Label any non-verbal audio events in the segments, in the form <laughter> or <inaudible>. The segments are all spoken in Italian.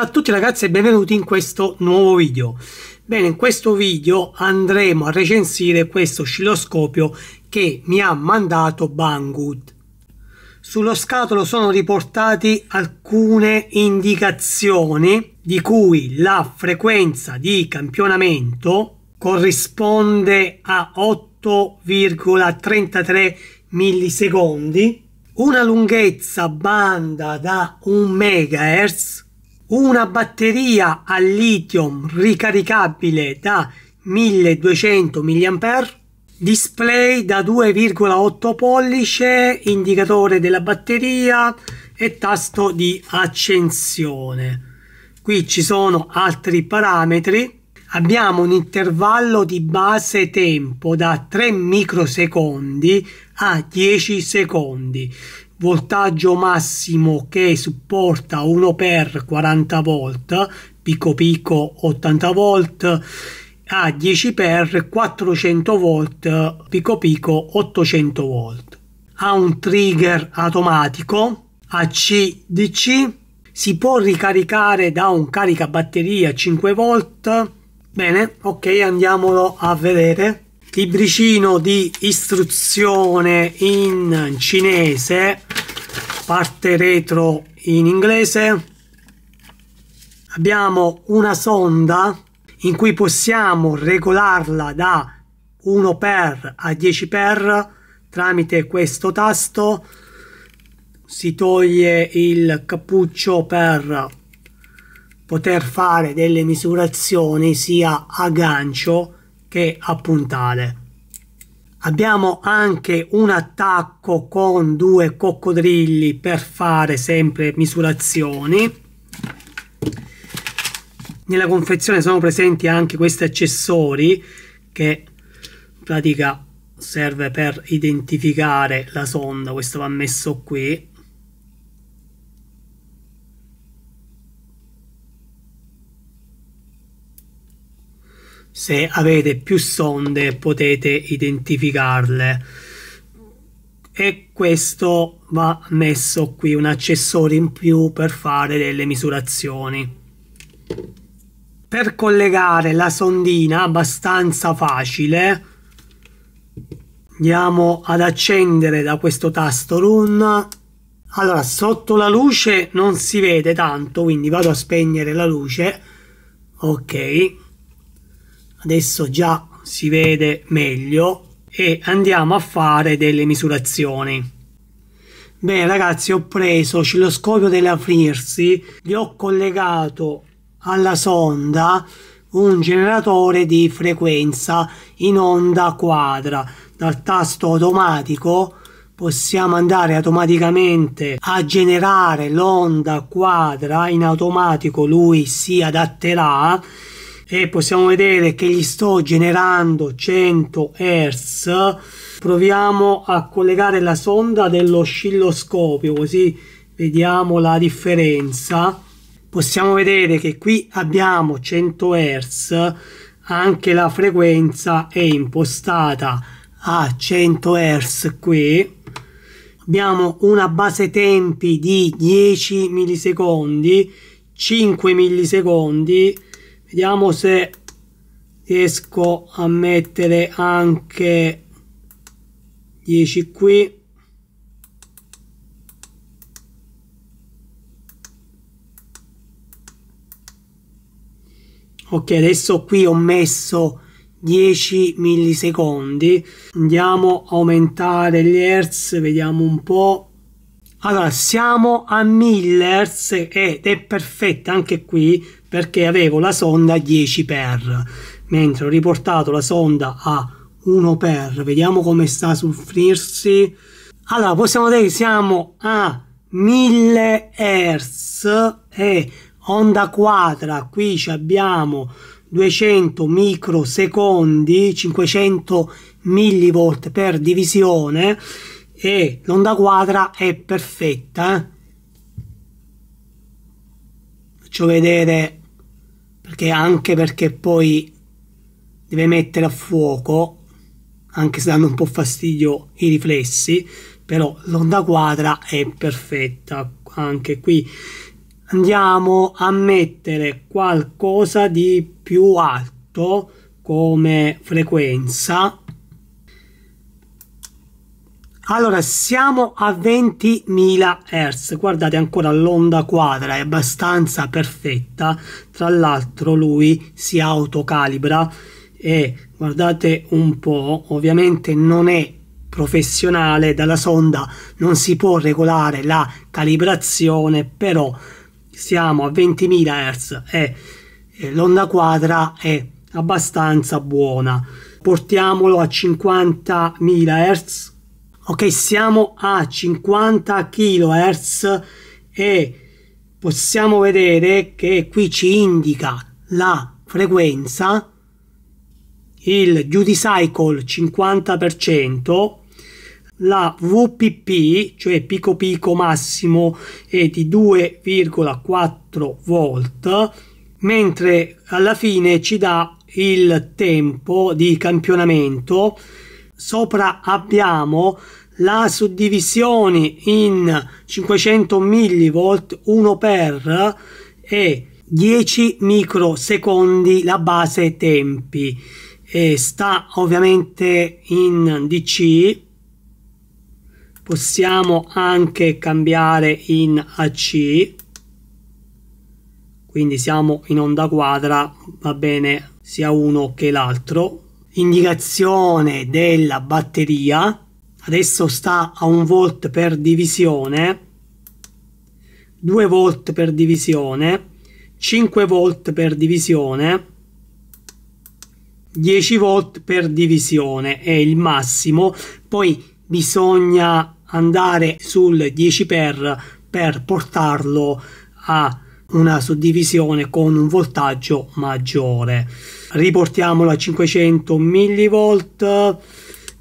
Ciao a tutti ragazzi e benvenuti in questo nuovo video. Bene, in questo video andremo a recensire questo oscilloscopio che mi ha mandato Banggood. Sullo scatolo sono riportati alcune indicazioni di cui la frequenza di campionamento corrisponde a 8,33 millisecondi, una lunghezza banda da 1 MHz una batteria a litio ricaricabile da 1200 mAh, display da 2,8 pollice, indicatore della batteria e tasto di accensione. Qui ci sono altri parametri. Abbiamo un intervallo di base tempo da 3 microsecondi a 10 secondi voltaggio massimo che supporta 1 x 40 volt, picco picco 80 volt, a 10 x 400 volt, picco picco 800 volt. Ha un trigger automatico ACDC, si può ricaricare da un caricabatteria 5 volt. Bene, ok, andiamolo a vedere libricino di istruzione in cinese parte retro in inglese abbiamo una sonda in cui possiamo regolarla da 1 per a 10 per tramite questo tasto si toglie il cappuccio per poter fare delle misurazioni sia a gancio che a puntale Abbiamo anche un attacco con due coccodrilli per fare sempre misurazioni. Nella confezione sono presenti anche questi accessori che in pratica serve per identificare la sonda, questo va messo qui. se avete più sonde potete identificarle e questo va messo qui un accessorio in più per fare delle misurazioni per collegare la sondina abbastanza facile andiamo ad accendere da questo tasto run allora sotto la luce non si vede tanto quindi vado a spegnere la luce ok adesso già si vede meglio e andiamo a fare delle misurazioni bene ragazzi ho preso oscilloscopio della Flirsi gli ho collegato alla sonda un generatore di frequenza in onda quadra dal tasto automatico possiamo andare automaticamente a generare l'onda quadra in automatico lui si adatterà e possiamo vedere che gli sto generando 100 Hz proviamo a collegare la sonda dell'oscilloscopio così vediamo la differenza possiamo vedere che qui abbiamo 100 Hz anche la frequenza è impostata a 100 Hz qui abbiamo una base tempi di 10 millisecondi 5 millisecondi vediamo se riesco a mettere anche 10 qui ok adesso qui ho messo 10 millisecondi andiamo a aumentare gli hertz vediamo un po allora siamo a 1000 hertz ed è perfetta anche qui perché avevo la sonda a 10 per mentre ho riportato la sonda a 1 per vediamo come sta sul frirsi allora possiamo dire che siamo a 1000 hertz e onda quadra qui abbiamo 200 microsecondi 500 millivolt per divisione e l'onda quadra è perfetta eh. faccio vedere perché anche perché poi deve mettere a fuoco anche se danno un po' fastidio i riflessi però l'onda quadra è perfetta anche qui andiamo a mettere qualcosa di più alto come frequenza allora, siamo a 20.000 Hz, guardate ancora l'onda quadra è abbastanza perfetta, tra l'altro lui si autocalibra e guardate un po', ovviamente non è professionale, dalla sonda non si può regolare la calibrazione, però siamo a 20.000 Hz e, l'onda quadra è abbastanza buona. Portiamolo a 50.000 Hz ok siamo a 50 kHz e possiamo vedere che qui ci indica la frequenza il duty cycle 50% la VPP cioè pico pico massimo è di 2,4 volt mentre alla fine ci dà il tempo di campionamento sopra abbiamo la suddivisione in 500 millivolt 1 per e 10 microsecondi la base tempi e sta ovviamente in DC possiamo anche cambiare in AC quindi siamo in onda quadra va bene sia uno che l'altro indicazione della batteria adesso sta a 1 volt per divisione 2 volt per divisione 5 volt per divisione 10 volt per divisione è il massimo poi bisogna andare sul 10 per per portarlo a una suddivisione con un voltaggio maggiore riportiamolo a 500 millivolt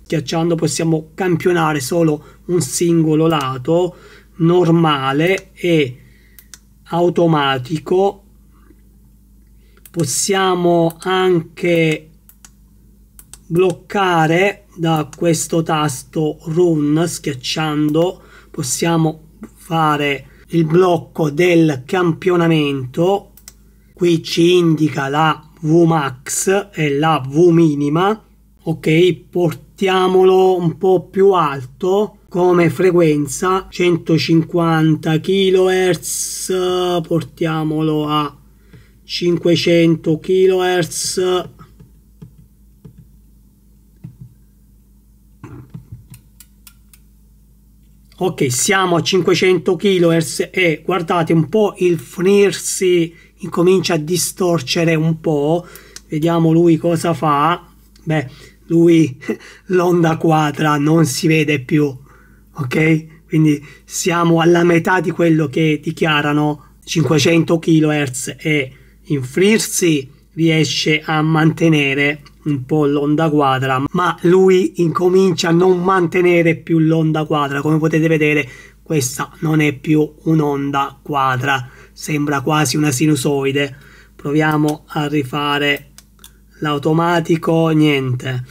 schiacciando possiamo campionare solo un singolo lato normale e automatico possiamo anche bloccare da questo tasto run schiacciando possiamo fare il blocco del campionamento qui ci indica la Vmax e la V minima, ok, portiamolo un po' più alto come frequenza 150 kHz, portiamolo a 500 kHz ok siamo a 500 kHz e guardate un po' il finirsi incomincia a distorcere un po'. Vediamo lui cosa fa. Beh, lui <laughs> l'onda quadra non si vede più, ok? Quindi siamo alla metà di quello che dichiarano 500 kHz e in Frirsi riesce a mantenere un po' l'onda quadra, ma lui incomincia a non mantenere più l'onda quadra. Come potete vedere, questa non è più un'onda quadra sembra quasi una sinusoide proviamo a rifare l'automatico niente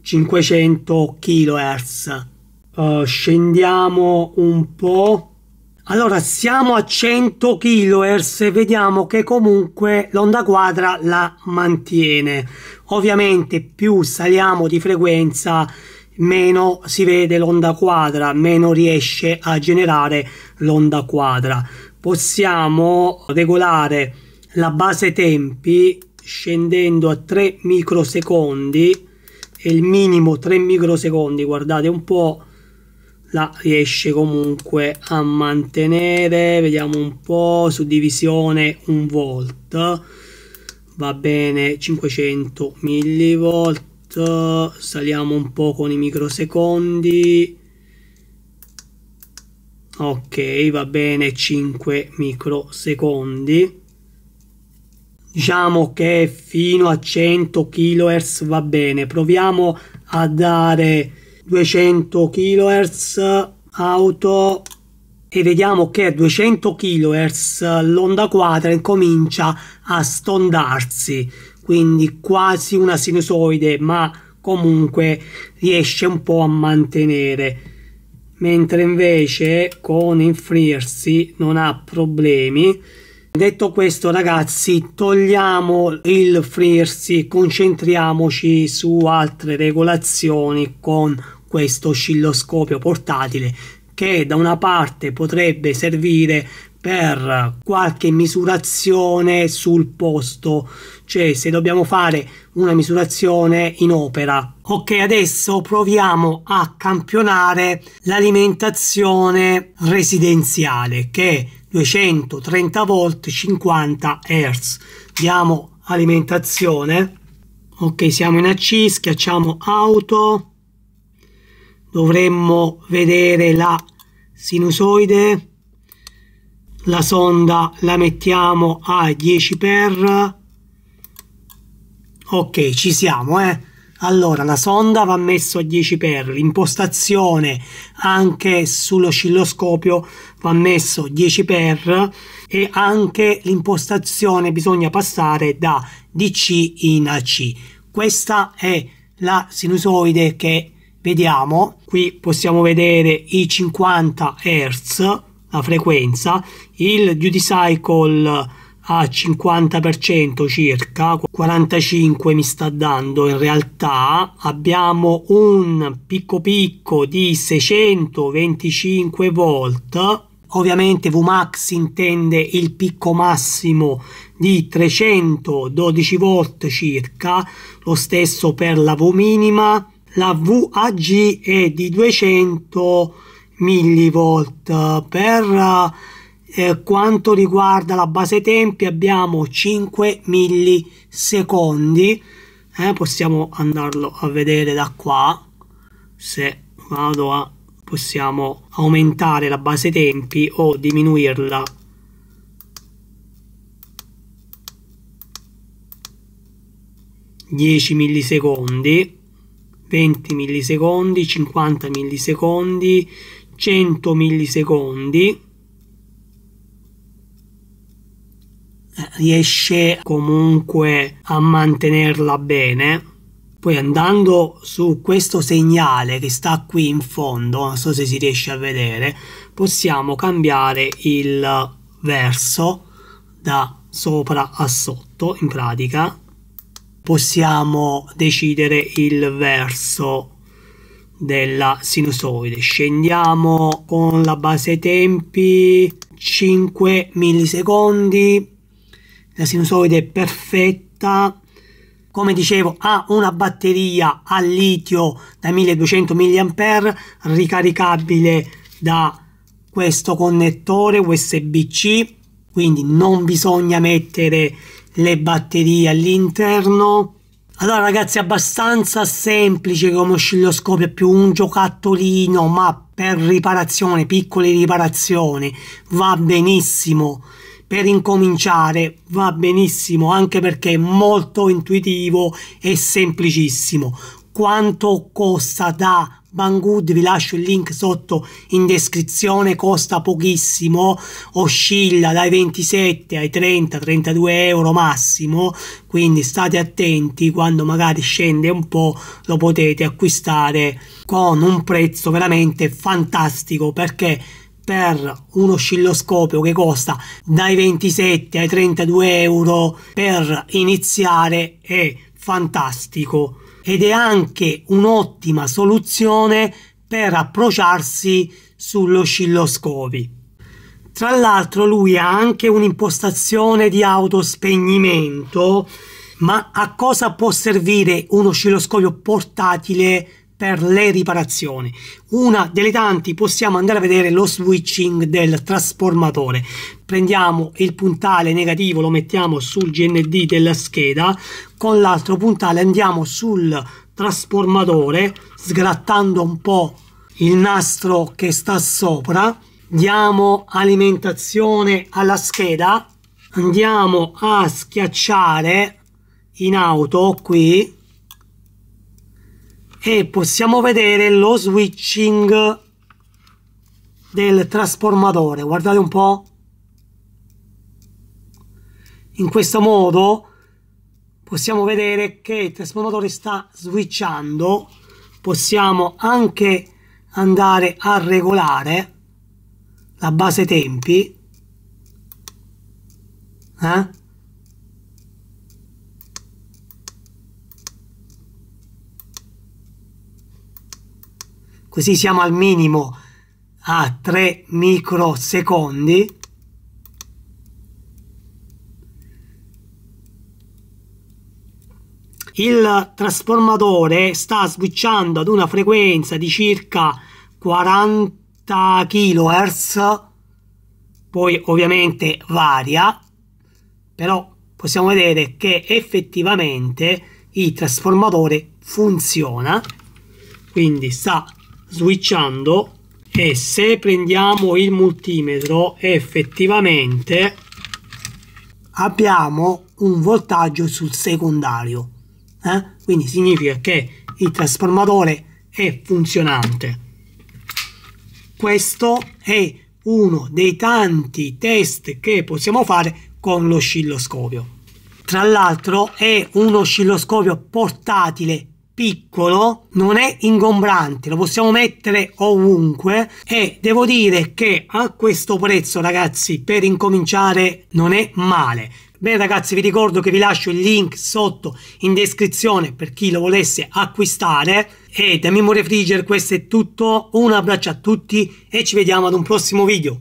500 kHz uh, scendiamo un po' Allora siamo a 100 kHz, e vediamo che comunque l'onda quadra la mantiene. Ovviamente più saliamo di frequenza meno si vede l'onda quadra, meno riesce a generare l'onda quadra possiamo regolare la base tempi scendendo a 3 microsecondi e il minimo 3 microsecondi guardate un po' la riesce comunque a mantenere vediamo un po' suddivisione 1 volt va bene 500 millivolt saliamo un po' con i microsecondi ok va bene 5 microsecondi diciamo che fino a 100 kHz va bene proviamo a dare 200 kHz auto e vediamo che a 200 kHz l'onda quadra incomincia a stondarsi quindi quasi una sinusoide ma comunque riesce un po' a mantenere mentre invece con Infrirsi non ha problemi. Detto questo ragazzi togliamo il Frirsi concentriamoci su altre regolazioni con questo oscilloscopio portatile che da una parte potrebbe servire per qualche misurazione sul posto, cioè se dobbiamo fare una misurazione in opera. Ok, adesso proviamo a campionare l'alimentazione residenziale che è 230 volt 50 Hz. Diamo alimentazione. Ok, siamo in AC, schiacciamo auto. Dovremmo vedere la sinusoide la sonda la mettiamo a 10 per ok ci siamo eh allora la sonda va messo a 10 per l'impostazione anche sull'oscilloscopio va messo 10 per e anche l'impostazione bisogna passare da DC in AC questa è la sinusoide che vediamo qui possiamo vedere i 50 hertz la frequenza, il duty cycle a 50% circa, 45 mi sta dando in realtà, abbiamo un picco picco di 625 volt, ovviamente Vmax intende il picco massimo di 312 volt circa, lo stesso per la V minima, la VAG è di 200 volt millivolt per eh, quanto riguarda la base tempi abbiamo 5 millisecondi eh, possiamo andarlo a vedere da qua se vado a possiamo aumentare la base tempi o diminuirla Dieci millisecondi 20 millisecondi 50 millisecondi 100 millisecondi eh, riesce comunque a mantenerla bene poi andando su questo segnale che sta qui in fondo non so se si riesce a vedere possiamo cambiare il verso da sopra a sotto in pratica possiamo decidere il verso della sinusoide. Scendiamo con la base tempi 5 millisecondi. La sinusoide è perfetta. Come dicevo, ha una batteria a litio da 1200 mAh ricaricabile da questo connettore USB-C, quindi non bisogna mettere le batterie all'interno allora ragazzi, abbastanza semplice come oscilloscopio, è più un giocattolino, ma per riparazione, piccole riparazioni, va benissimo. Per incominciare va benissimo, anche perché è molto intuitivo e semplicissimo. Quanto costa da Banggood, vi lascio il link sotto in descrizione, costa pochissimo, oscilla dai 27 ai 30-32 euro massimo, quindi state attenti quando magari scende un po' lo potete acquistare con un prezzo veramente fantastico perché per un oscilloscopio che costa dai 27 ai 32 euro per iniziare è fantastico ed è anche un'ottima soluzione per approcciarsi sull'oscilloscopi. Tra l'altro lui ha anche un'impostazione di autospegnimento, ma a cosa può servire un oscilloscopio portatile per le riparazioni. Una delle tanti possiamo andare a vedere lo switching del trasformatore. Prendiamo il puntale negativo, lo mettiamo sul GND della scheda, con l'altro puntale andiamo sul trasformatore, sgrattando un po' il nastro che sta sopra, diamo alimentazione alla scheda, andiamo a schiacciare in auto qui e possiamo vedere lo switching del trasformatore guardate un po' in questo modo possiamo vedere che il trasformatore sta switchando possiamo anche andare a regolare la base tempi eh? così siamo al minimo a 3 microsecondi il trasformatore sta switchando ad una frequenza di circa 40 kHz poi ovviamente varia però possiamo vedere che effettivamente il trasformatore funziona quindi sta switchando e se prendiamo il multimetro effettivamente abbiamo un voltaggio sul secondario eh? quindi significa che il trasformatore è funzionante questo è uno dei tanti test che possiamo fare con l'oscilloscopio tra l'altro è un oscilloscopio portatile piccolo, non è ingombrante, lo possiamo mettere ovunque e devo dire che a questo prezzo ragazzi per incominciare non è male. Bene ragazzi vi ricordo che vi lascio il link sotto in descrizione per chi lo volesse acquistare e da Mimo Refriger questo è tutto, un abbraccio a tutti e ci vediamo ad un prossimo video.